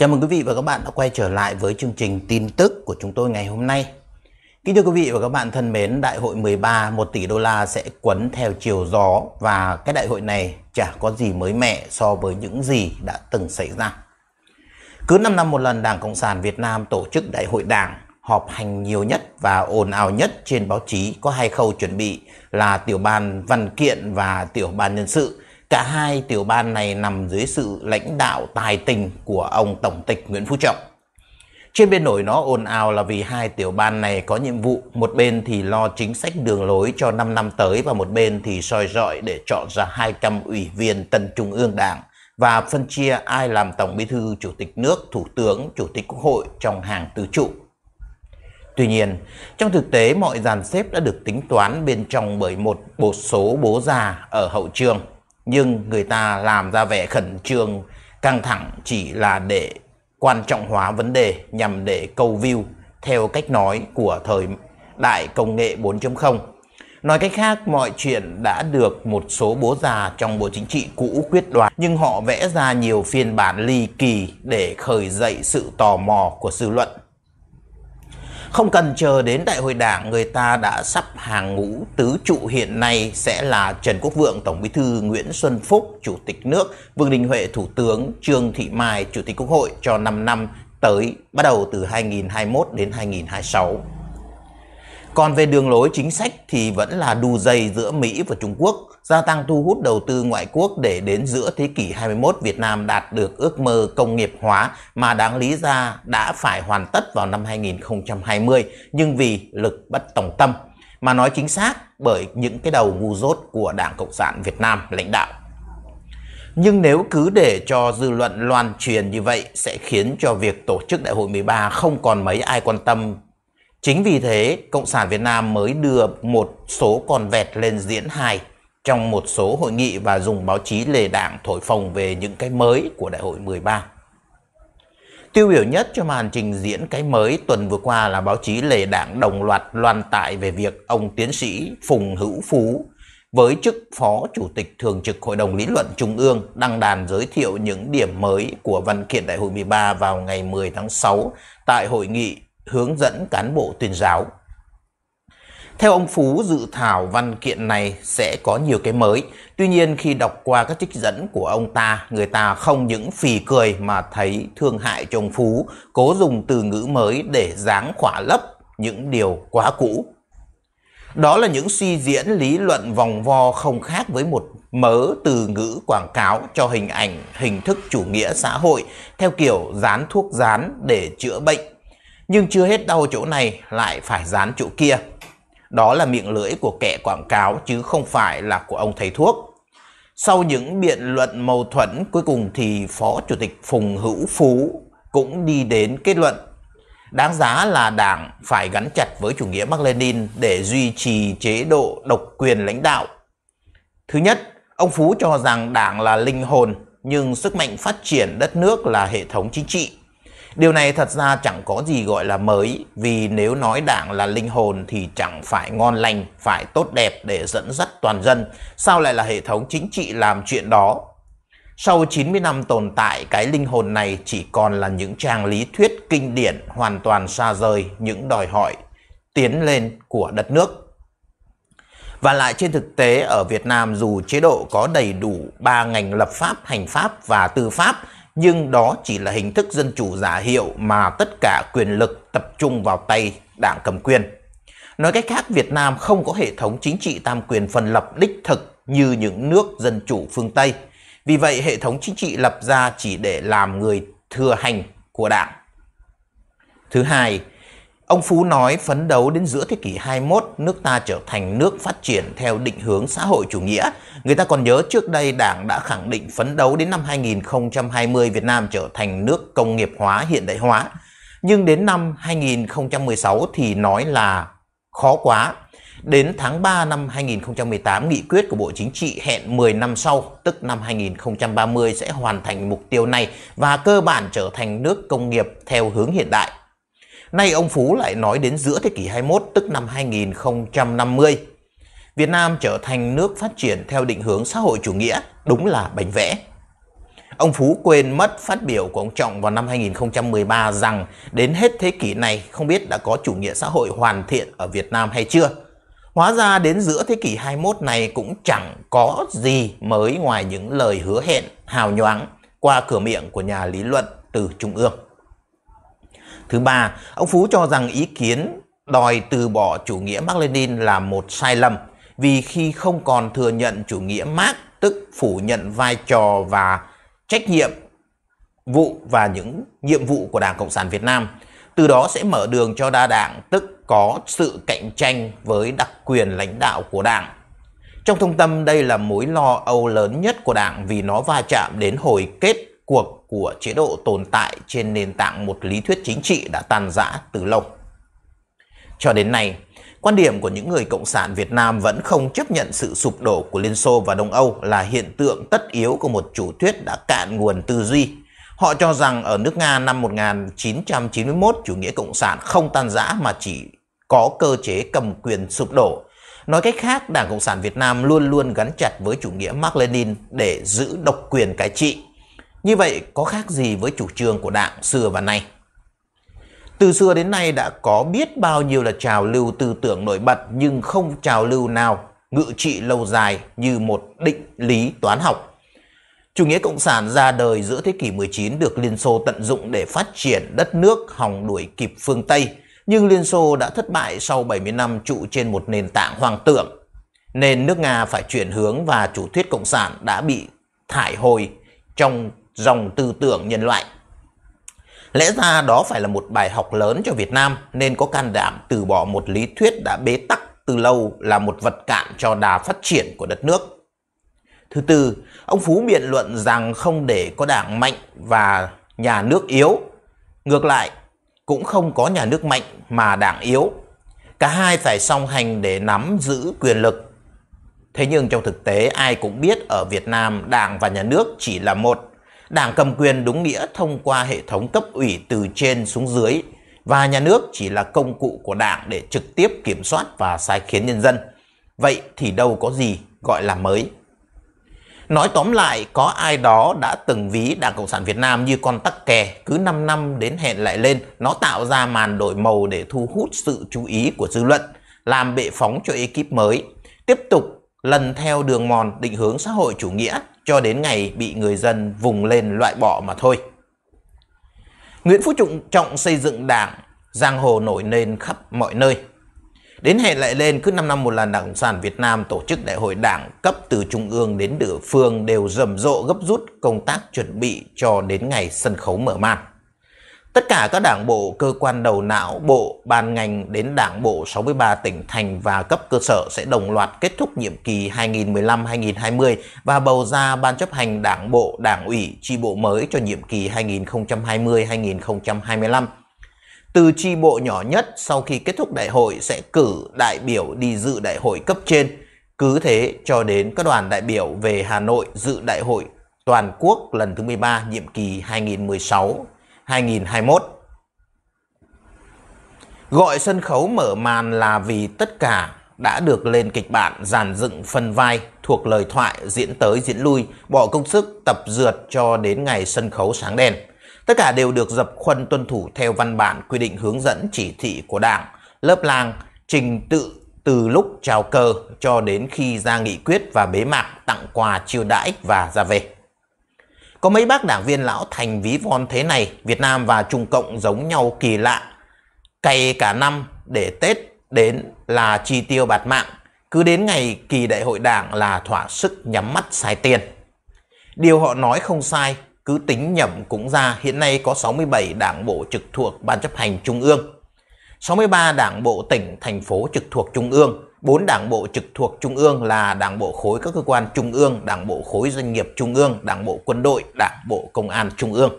Chào mừng quý vị và các bạn đã quay trở lại với chương trình tin tức của chúng tôi ngày hôm nay. Kính thưa quý vị và các bạn thân mến, Đại hội 13 1 tỷ đô la sẽ quấn theo chiều gió và cái đại hội này chả có gì mới mẻ so với những gì đã từng xảy ra. Cứ 5 năm một lần Đảng Cộng sản Việt Nam tổ chức đại hội đảng, họp hành nhiều nhất và ồn ào nhất trên báo chí có hai khâu chuẩn bị là tiểu ban văn kiện và tiểu ban nhân sự Cả hai tiểu ban này nằm dưới sự lãnh đạo tài tình của ông Tổng tịch Nguyễn Phú Trọng. Trên bên nổi nó ồn ào là vì hai tiểu ban này có nhiệm vụ, một bên thì lo chính sách đường lối cho 5 năm tới và một bên thì soi rọi để chọn ra 200 ủy viên tân trung ương đảng và phân chia ai làm tổng bí thư, chủ tịch nước, thủ tướng, chủ tịch quốc hội trong hàng tứ trụ. Tuy nhiên, trong thực tế mọi dàn xếp đã được tính toán bên trong bởi một bộ số bố già ở hậu trường nhưng người ta làm ra vẻ khẩn trương, căng thẳng chỉ là để quan trọng hóa vấn đề nhằm để câu view theo cách nói của thời đại công nghệ 4.0. Nói cách khác, mọi chuyện đã được một số bố già trong bộ chính trị cũ quyết đoán, nhưng họ vẽ ra nhiều phiên bản ly kỳ để khởi dậy sự tò mò của dư luận. Không cần chờ đến đại hội đảng, người ta đã sắp hàng ngũ tứ trụ hiện nay sẽ là Trần Quốc Vượng, Tổng bí thư Nguyễn Xuân Phúc, Chủ tịch nước, Vương Đình Huệ, Thủ tướng, Trương Thị Mai, Chủ tịch Quốc hội cho 5 năm tới bắt đầu từ 2021 đến 2026. Còn về đường lối chính sách thì vẫn là đu dây giữa Mỹ và Trung Quốc, gia tăng thu hút đầu tư ngoại quốc để đến giữa thế kỷ 21 Việt Nam đạt được ước mơ công nghiệp hóa mà đáng lý ra đã phải hoàn tất vào năm 2020, nhưng vì lực bất tòng tâm, mà nói chính xác bởi những cái đầu ngu dốt của Đảng Cộng sản Việt Nam lãnh đạo. Nhưng nếu cứ để cho dư luận loan truyền như vậy sẽ khiến cho việc tổ chức đại hội 13 không còn mấy ai quan tâm Chính vì thế, Cộng sản Việt Nam mới đưa một số con vẹt lên diễn hài trong một số hội nghị và dùng báo chí lề đảng thổi phồng về những cái mới của Đại hội 13. Tiêu biểu nhất cho màn trình diễn cái mới tuần vừa qua là báo chí lề đảng đồng loạt loan tải về việc ông tiến sĩ Phùng Hữu Phú với chức Phó Chủ tịch Thường trực Hội đồng Lý luận Trung ương đăng đàn giới thiệu những điểm mới của văn kiện Đại hội 13 vào ngày 10 tháng 6 tại hội nghị hướng dẫn cán bộ tuyên giáo. Theo ông Phú, dự thảo văn kiện này sẽ có nhiều cái mới. Tuy nhiên, khi đọc qua các trích dẫn của ông ta, người ta không những phì cười mà thấy thương hại cho ông Phú, cố dùng từ ngữ mới để dáng khỏa lấp những điều quá cũ. Đó là những suy diễn lý luận vòng vo không khác với một mớ từ ngữ quảng cáo cho hình ảnh hình thức chủ nghĩa xã hội theo kiểu dán thuốc dán để chữa bệnh nhưng chưa hết đau chỗ này lại phải dán chỗ kia. Đó là miệng lưỡi của kẻ quảng cáo chứ không phải là của ông thầy thuốc. Sau những biện luận mâu thuẫn cuối cùng thì Phó Chủ tịch Phùng Hữu Phú cũng đi đến kết luận. Đáng giá là đảng phải gắn chặt với chủ nghĩa Mark Lenin để duy trì chế độ độc quyền lãnh đạo. Thứ nhất, ông Phú cho rằng đảng là linh hồn nhưng sức mạnh phát triển đất nước là hệ thống chính trị. Điều này thật ra chẳng có gì gọi là mới, vì nếu nói đảng là linh hồn thì chẳng phải ngon lành, phải tốt đẹp để dẫn dắt toàn dân, sao lại là hệ thống chính trị làm chuyện đó? Sau 90 năm tồn tại, cái linh hồn này chỉ còn là những trang lý thuyết kinh điển hoàn toàn xa rời những đòi hỏi tiến lên của đất nước. Và lại trên thực tế ở Việt Nam dù chế độ có đầy đủ ba ngành lập pháp, hành pháp và tư pháp nhưng đó chỉ là hình thức dân chủ giả hiệu mà tất cả quyền lực tập trung vào tay đảng cầm quyền. Nói cách khác, Việt Nam không có hệ thống chính trị tam quyền phân lập đích thực như những nước dân chủ phương Tây. Vì vậy, hệ thống chính trị lập ra chỉ để làm người thừa hành của đảng. Thứ hai, Ông Phú nói phấn đấu đến giữa thế kỷ 21, nước ta trở thành nước phát triển theo định hướng xã hội chủ nghĩa. Người ta còn nhớ trước đây Đảng đã khẳng định phấn đấu đến năm 2020 Việt Nam trở thành nước công nghiệp hóa hiện đại hóa. Nhưng đến năm 2016 thì nói là khó quá. Đến tháng 3 năm 2018, nghị quyết của Bộ Chính trị hẹn 10 năm sau, tức năm 2030 sẽ hoàn thành mục tiêu này và cơ bản trở thành nước công nghiệp theo hướng hiện đại. Nay ông Phú lại nói đến giữa thế kỷ 21, tức năm 2050. Việt Nam trở thành nước phát triển theo định hướng xã hội chủ nghĩa, đúng là bánh vẽ. Ông Phú quên mất phát biểu của ông Trọng vào năm 2013 rằng đến hết thế kỷ này không biết đã có chủ nghĩa xã hội hoàn thiện ở Việt Nam hay chưa. Hóa ra đến giữa thế kỷ 21 này cũng chẳng có gì mới ngoài những lời hứa hẹn hào nhoáng qua cửa miệng của nhà lý luận từ Trung ương. Thứ ba, ông Phú cho rằng ý kiến đòi từ bỏ chủ nghĩa Mark Lenin là một sai lầm vì khi không còn thừa nhận chủ nghĩa Mark tức phủ nhận vai trò và trách nhiệm vụ và những nhiệm vụ của Đảng Cộng sản Việt Nam. Từ đó sẽ mở đường cho đa đảng tức có sự cạnh tranh với đặc quyền lãnh đạo của Đảng. Trong thông tâm đây là mối lo âu lớn nhất của Đảng vì nó va chạm đến hồi kết cuộc của chế độ tồn tại trên nền tảng một lý thuyết chính trị đã tan rã từ lâu. Cho đến nay, quan điểm của những người cộng sản Việt Nam vẫn không chấp nhận sự sụp đổ của Liên Xô và Đông Âu là hiện tượng tất yếu của một chủ thuyết đã cạn nguồn tư duy. Họ cho rằng ở nước Nga năm 1991 chủ nghĩa cộng sản không tan rã mà chỉ có cơ chế cầm quyền sụp đổ. Nói cách khác, Đảng Cộng sản Việt Nam luôn luôn gắn chặt với chủ nghĩa Mark Lenin để giữ độc quyền cai trị như vậy có khác gì với chủ trương của Đảng xưa và nay? Từ xưa đến nay đã có biết bao nhiêu là trào lưu tư tưởng nổi bật nhưng không trào lưu nào ngự trị lâu dài như một định lý toán học. Chủ nghĩa Cộng sản ra đời giữa thế kỷ 19 được Liên Xô tận dụng để phát triển đất nước hòng đuổi kịp phương Tây, nhưng Liên Xô đã thất bại sau 70 năm trụ trên một nền tảng hoang tưởng. Nên nước Nga phải chuyển hướng và chủ thuyết Cộng sản đã bị thải hồi trong dòng tư tưởng nhân loại. Lẽ ra đó phải là một bài học lớn cho Việt Nam nên có can đảm từ bỏ một lý thuyết đã bế tắc từ lâu là một vật cản cho đà phát triển của đất nước. Thứ tư, ông Phú biện luận rằng không để có đảng mạnh và nhà nước yếu. Ngược lại, cũng không có nhà nước mạnh mà đảng yếu. Cả hai phải song hành để nắm giữ quyền lực. Thế nhưng trong thực tế ai cũng biết ở Việt Nam đảng và nhà nước chỉ là một đảng cầm quyền đúng nghĩa thông qua hệ thống cấp ủy từ trên xuống dưới và nhà nước chỉ là công cụ của đảng để trực tiếp kiểm soát và sai khiến nhân dân. Vậy thì đâu có gì gọi là mới. Nói tóm lại, có ai đó đã từng ví Đảng Cộng sản Việt Nam như con tắc kè, cứ 5 năm đến hẹn lại lên, nó tạo ra màn đổi màu để thu hút sự chú ý của dư luận, làm bệ phóng cho ekip mới, tiếp tục lần theo đường mòn định hướng xã hội chủ nghĩa cho đến ngày bị người dân vùng lên loại bỏ mà thôi. Nguyễn Phú Trọng trọng xây dựng đảng, giang hồ nổi lên khắp mọi nơi. Đến hẹn lại lên cứ 5 năm một lần Đảng Cộng sản Việt Nam tổ chức đại hội đảng cấp từ trung ương đến địa phương đều rầm rộ gấp rút công tác chuẩn bị cho đến ngày sân khấu mở màn. Tất cả các đảng bộ, cơ quan đầu não, bộ, ban ngành đến đảng bộ 63 tỉnh thành và cấp cơ sở sẽ đồng loạt kết thúc nhiệm kỳ 2015-2020 và bầu ra ban chấp hành đảng bộ, đảng ủy, tri bộ mới cho nhiệm kỳ 2020-2025. Từ tri bộ nhỏ nhất sau khi kết thúc đại hội sẽ cử đại biểu đi dự đại hội cấp trên, cứ thế cho đến các đoàn đại biểu về Hà Nội dự đại hội toàn quốc lần thứ 13 nhiệm kỳ 2016 2021. Gọi sân khấu mở màn là vì tất cả đã được lên kịch bản giàn dựng phần vai thuộc lời thoại diễn tới diễn lui, bỏ công sức tập dượt cho đến ngày sân khấu sáng đèn. Tất cả đều được dập khuân tuân thủ theo văn bản quy định hướng dẫn chỉ thị của Đảng, lớp lang trình tự từ lúc chào cờ cho đến khi ra nghị quyết và bế mạc tặng quà chiêu đãi và ra về. Có mấy bác đảng viên lão thành ví von thế này, Việt Nam và Trung Cộng giống nhau kỳ lạ. Cày cả năm để Tết đến là chi tiêu bạt mạng, cứ đến ngày kỳ đại hội đảng là thỏa sức nhắm mắt xài tiền. Điều họ nói không sai, cứ tính nhẩm cũng ra hiện nay có 67 đảng bộ trực thuộc Ban chấp hành Trung ương, 63 đảng bộ tỉnh, thành phố trực thuộc Trung ương, bốn đảng bộ trực thuộc Trung ương là Đảng bộ khối các cơ quan Trung ương, Đảng bộ khối doanh nghiệp Trung ương, Đảng bộ quân đội, Đảng bộ công an Trung ương.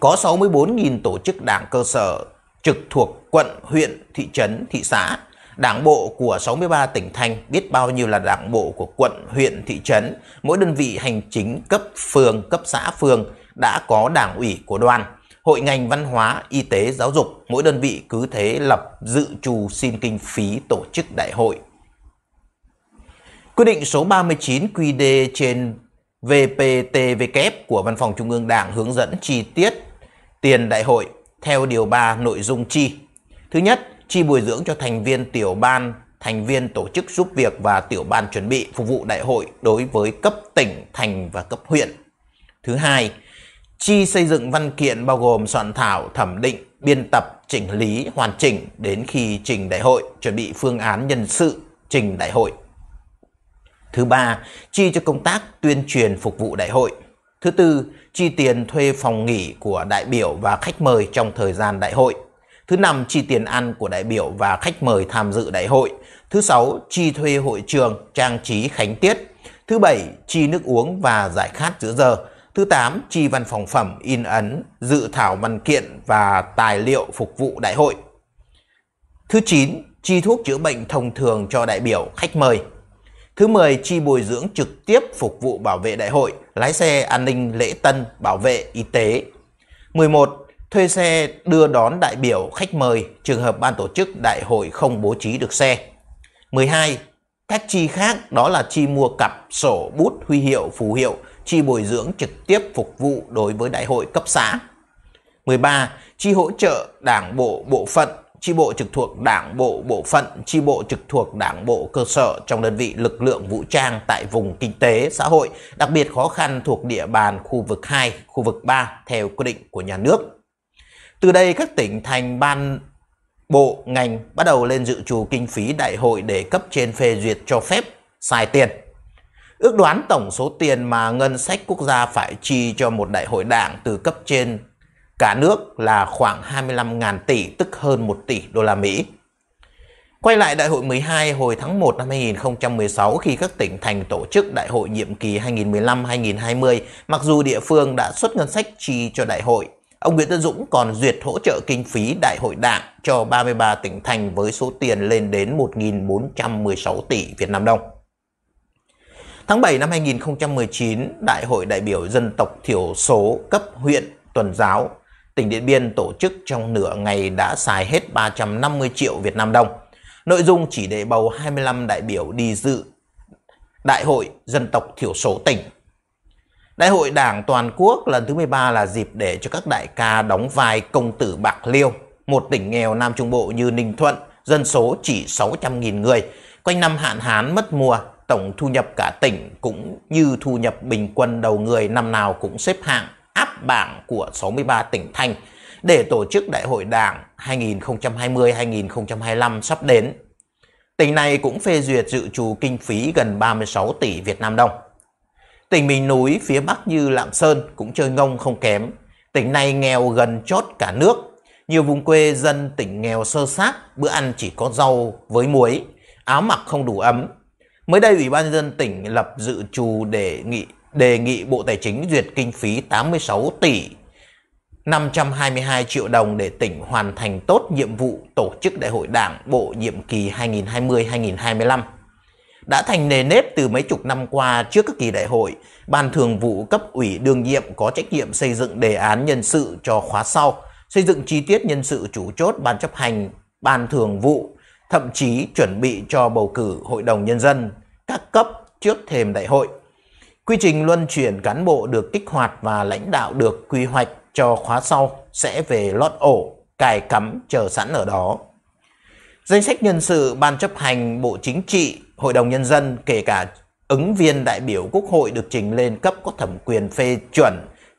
Có 64.000 tổ chức đảng cơ sở trực thuộc quận, huyện, thị trấn, thị xã. Đảng bộ của 63 tỉnh thành biết bao nhiêu là đảng bộ của quận, huyện, thị trấn. Mỗi đơn vị hành chính cấp phường, cấp xã phường đã có đảng ủy của đoàn hội ngành văn hóa, y tế, giáo dục, mỗi đơn vị cứ thế lập dự trù xin kinh phí tổ chức đại hội. Quyết định số 39 QD trên VPTVK của Văn phòng Trung ương Đảng hướng dẫn chi tiết tiền đại hội theo điều 3 nội dung chi. Thứ nhất, chi bồi dưỡng cho thành viên tiểu ban, thành viên tổ chức giúp việc và tiểu ban chuẩn bị phục vụ đại hội đối với cấp tỉnh, thành và cấp huyện. Thứ hai, Chi xây dựng văn kiện bao gồm soạn thảo, thẩm định, biên tập, chỉnh lý, hoàn chỉnh đến khi trình đại hội, chuẩn bị phương án nhân sự, trình đại hội. Thứ ba, chi cho công tác tuyên truyền phục vụ đại hội. Thứ tư, chi tiền thuê phòng nghỉ của đại biểu và khách mời trong thời gian đại hội. Thứ năm, chi tiền ăn của đại biểu và khách mời tham dự đại hội. Thứ sáu, chi thuê hội trường, trang trí khánh tiết. Thứ bảy, chi nước uống và giải khát giữa giờ. Thứ 8, chi văn phòng phẩm in ấn, dự thảo văn kiện và tài liệu phục vụ đại hội. Thứ 9, chi thuốc chữa bệnh thông thường cho đại biểu, khách mời. Thứ 10, chi bồi dưỡng trực tiếp phục vụ bảo vệ đại hội, lái xe, an ninh, lễ tân, bảo vệ, y tế. 11. Thuê xe đưa đón đại biểu, khách mời, trường hợp ban tổ chức đại hội không bố trí được xe. 12. Các chi khác đó là chi mua cặp, sổ, bút, huy hiệu, phù hiệu, chi bồi dưỡng trực tiếp phục vụ đối với đại hội cấp xã. 13. Chi hỗ trợ đảng bộ bộ phận, chi bộ trực thuộc đảng bộ bộ phận, chi bộ trực thuộc đảng bộ cơ sở trong đơn vị lực lượng vũ trang tại vùng kinh tế, xã hội, đặc biệt khó khăn thuộc địa bàn khu vực 2, khu vực 3 theo quy định của nhà nước. Từ đây các tỉnh thành ban bộ ngành bắt đầu lên dự trù kinh phí đại hội để cấp trên phê duyệt cho phép xài tiền Ước đoán tổng số tiền mà ngân sách quốc gia phải chi cho một đại hội đảng từ cấp trên cả nước là khoảng 25.000 tỷ, tức hơn 1 tỷ đô la Mỹ. Quay lại đại hội 12 hồi tháng 1 năm 2016 khi các tỉnh thành tổ chức đại hội nhiệm kỳ 2015-2020, mặc dù địa phương đã xuất ngân sách chi cho đại hội, ông Nguyễn Tân Dũng còn duyệt hỗ trợ kinh phí đại hội đảng cho 33 tỉnh thành với số tiền lên đến 1.416 tỷ Việt Nam đồng. Tháng 7 năm 2019, Đại hội đại biểu dân tộc thiểu số cấp huyện tuần giáo tỉnh Điện Biên tổ chức trong nửa ngày đã xài hết 350 triệu Việt Nam đồng. Nội dung chỉ để bầu 25 đại biểu đi dự Đại hội dân tộc thiểu số tỉnh. Đại hội Đảng toàn quốc lần thứ 13 là dịp để cho các đại ca đóng vai công tử Bạc Liêu, một tỉnh nghèo Nam Trung Bộ như Ninh Thuận, dân số chỉ 600.000 người, quanh năm hạn hán mất mùa tổng thu nhập cả tỉnh cũng như thu nhập bình quân đầu người năm nào cũng xếp hạng áp bảng của 63 tỉnh thành để tổ chức Đại hội Đảng 2020-2025 sắp đến. Tỉnh này cũng phê duyệt dự trù kinh phí gần 36 tỷ Việt Nam đồng. Tỉnh miền núi phía Bắc như Lạng Sơn cũng chơi ngông không kém. Tỉnh này nghèo gần chót cả nước. Nhiều vùng quê dân tỉnh nghèo sơ sát bữa ăn chỉ có rau với muối, áo mặc không đủ ấm, Mới đây, Ủy ban dân tỉnh lập dự trù đề nghị đề nghị Bộ Tài chính duyệt kinh phí 86 tỷ 522 triệu đồng để tỉnh hoàn thành tốt nhiệm vụ tổ chức Đại hội Đảng Bộ nhiệm kỳ 2020-2025. Đã thành nề nếp từ mấy chục năm qua trước các kỳ đại hội, Ban Thường vụ cấp ủy đương nhiệm có trách nhiệm xây dựng đề án nhân sự cho khóa sau, xây dựng chi tiết nhân sự chủ chốt Ban chấp hành, Ban Thường vụ, thậm chí chuẩn bị cho bầu cử Hội đồng Nhân dân các cấp trước thềm đại hội. Quy trình luân chuyển cán bộ được kích hoạt và lãnh đạo được quy hoạch cho khóa sau sẽ về lót ổ, cài cắm chờ sẵn ở đó. Danh sách nhân sự Ban chấp hành Bộ Chính trị, Hội đồng Nhân dân kể cả ứng viên đại biểu Quốc hội được trình lên cấp có thẩm quyền phê chuẩn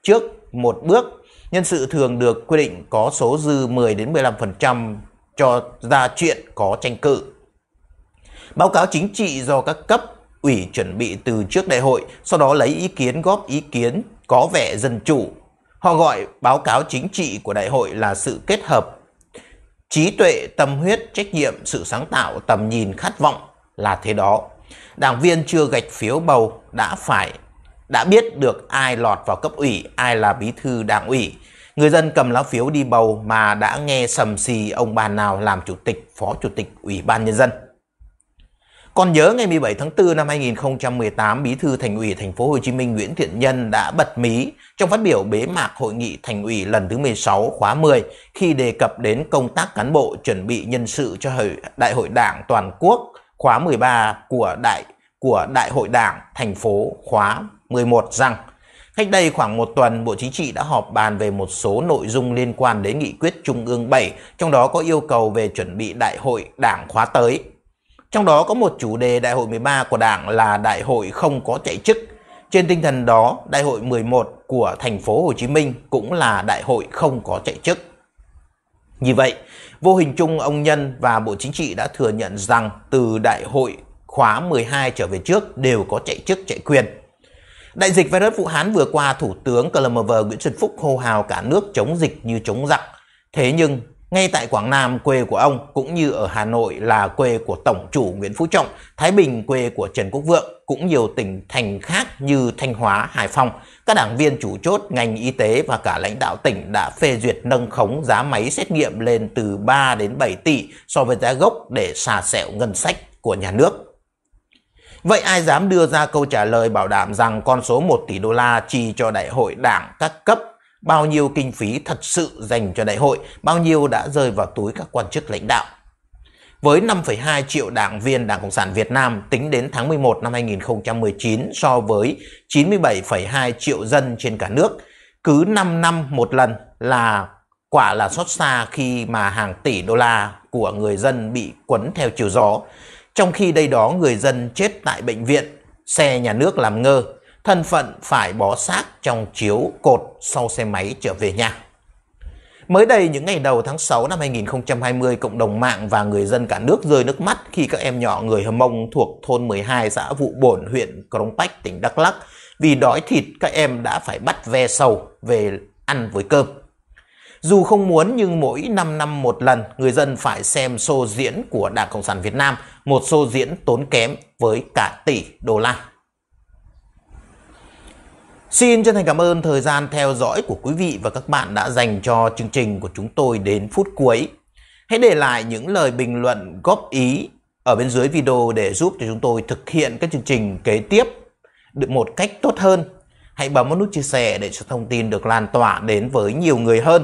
trước một bước. Nhân sự thường được quy định có số dư 10 đến 15% cho ra chuyện có tranh cự. Báo cáo chính trị do các cấp ủy chuẩn bị từ trước đại hội, sau đó lấy ý kiến góp ý kiến có vẻ dân chủ. Họ gọi báo cáo chính trị của đại hội là sự kết hợp trí tuệ, tâm huyết, trách nhiệm, sự sáng tạo, tầm nhìn, khát vọng là thế đó. Đảng viên chưa gạch phiếu bầu đã phải đã biết được ai lọt vào cấp ủy, ai là bí thư đảng ủy, Người dân cầm lá phiếu đi bầu mà đã nghe sầm xì ông bà nào làm chủ tịch, phó chủ tịch Ủy ban Nhân dân. Còn nhớ ngày 17 tháng 4 năm 2018, Bí thư Thành ủy Thành phố Hồ Chí Minh Nguyễn Thiện Nhân đã bật mí trong phát biểu bế mạc hội nghị Thành ủy lần thứ 16 khóa 10 khi đề cập đến công tác cán bộ chuẩn bị nhân sự cho Đại hội Đảng toàn quốc khóa 13 của Đại của Đại hội Đảng thành phố khóa 11 rằng Cách đây khoảng một tuần, Bộ Chính trị đã họp bàn về một số nội dung liên quan đến nghị quyết Trung ương 7, trong đó có yêu cầu về chuẩn bị đại hội đảng khóa tới. Trong đó có một chủ đề đại hội 13 của đảng là đại hội không có chạy chức. Trên tinh thần đó, đại hội 11 của thành phố Hồ Chí Minh cũng là đại hội không có chạy chức. Như vậy, vô hình chung ông Nhân và Bộ Chính trị đã thừa nhận rằng từ đại hội khóa 12 trở về trước đều có chạy chức chạy quyền. Đại dịch virus Vũ Hán vừa qua, Thủ tướng Clemmer Nguyễn Xuân Phúc hô hào cả nước chống dịch như chống giặc. Thế nhưng, ngay tại Quảng Nam, quê của ông, cũng như ở Hà Nội là quê của Tổng chủ Nguyễn Phú Trọng, Thái Bình quê của Trần Quốc Vượng, cũng nhiều tỉnh thành khác như Thanh Hóa, Hải Phòng, các đảng viên chủ chốt ngành y tế và cả lãnh đạo tỉnh đã phê duyệt nâng khống giá máy xét nghiệm lên từ 3 đến 7 tỷ so với giá gốc để xà xẹo ngân sách của nhà nước. Vậy ai dám đưa ra câu trả lời bảo đảm rằng con số 1 tỷ đô la chi cho đại hội đảng các cấp, bao nhiêu kinh phí thật sự dành cho đại hội, bao nhiêu đã rơi vào túi các quan chức lãnh đạo? Với 5,2 triệu đảng viên Đảng Cộng sản Việt Nam tính đến tháng 11 năm 2019 so với 97,2 triệu dân trên cả nước, cứ 5 năm một lần là quả là xót xa khi mà hàng tỷ đô la của người dân bị quấn theo chiều gió. Trong khi đây đó người dân chết tại bệnh viện, xe nhà nước làm ngơ, thân phận phải bỏ xác trong chiếu cột sau xe máy trở về nhà. Mới đây, những ngày đầu tháng 6 năm 2020, cộng đồng mạng và người dân cả nước rơi nước mắt khi các em nhỏ người Hâm Mông thuộc thôn 12 xã Vụ Bổn, huyện crong Pách, tỉnh Đắk Lắc vì đói thịt các em đã phải bắt ve sầu về ăn với cơm. Dù không muốn nhưng mỗi 5 năm một lần người dân phải xem show diễn của Đảng Cộng sản Việt Nam, một show diễn tốn kém với cả tỷ đô la. Xin chân thành cảm ơn thời gian theo dõi của quý vị và các bạn đã dành cho chương trình của chúng tôi đến phút cuối. Hãy để lại những lời bình luận góp ý ở bên dưới video để giúp cho chúng tôi thực hiện các chương trình kế tiếp được một cách tốt hơn. Hãy bấm vào nút chia sẻ để cho thông tin được lan tỏa đến với nhiều người hơn.